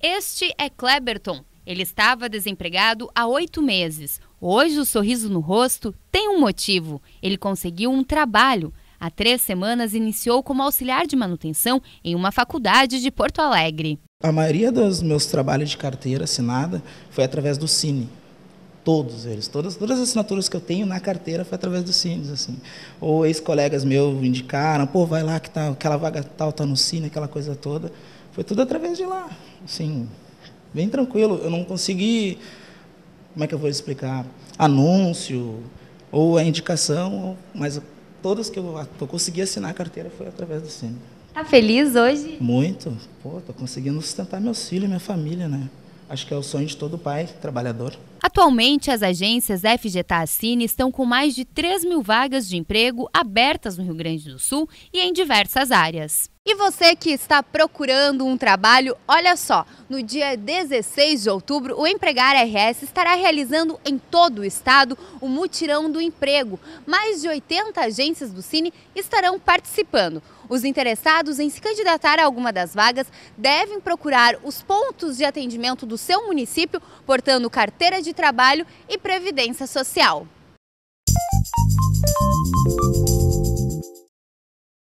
Este é Kleberton. Ele estava desempregado há oito meses. Hoje, o sorriso no rosto tem um motivo. Ele conseguiu um trabalho. Há três semanas, iniciou como auxiliar de manutenção em uma faculdade de Porto Alegre. A maioria dos meus trabalhos de carteira assinada foi através do Cine, todos eles, todas, todas as assinaturas que eu tenho na carteira foi através do Cines, assim. Ou ex-colegas meus indicaram, pô, vai lá que tá, aquela vaga tal tá no Cine, aquela coisa toda. Foi tudo através de lá, assim, bem tranquilo. Eu não consegui, como é que eu vou explicar, anúncio ou a indicação, mas todas que eu, eu consegui assinar a carteira foi através do Cine. Tá feliz hoje? Muito. Pô, tô conseguindo sustentar meus filhos e minha família, né? Acho que é o sonho de todo pai trabalhador. Atualmente, as agências FGTA Cine estão com mais de 3 mil vagas de emprego abertas no Rio Grande do Sul e em diversas áreas. E você que está procurando um trabalho, olha só, no dia 16 de outubro, o Empregar RS estará realizando em todo o estado o mutirão do emprego. Mais de 80 agências do Cine estarão participando. Os interessados em se candidatar a alguma das vagas devem procurar os pontos de atendimento do seu município, portando carteira de de Trabalho e Previdência Social.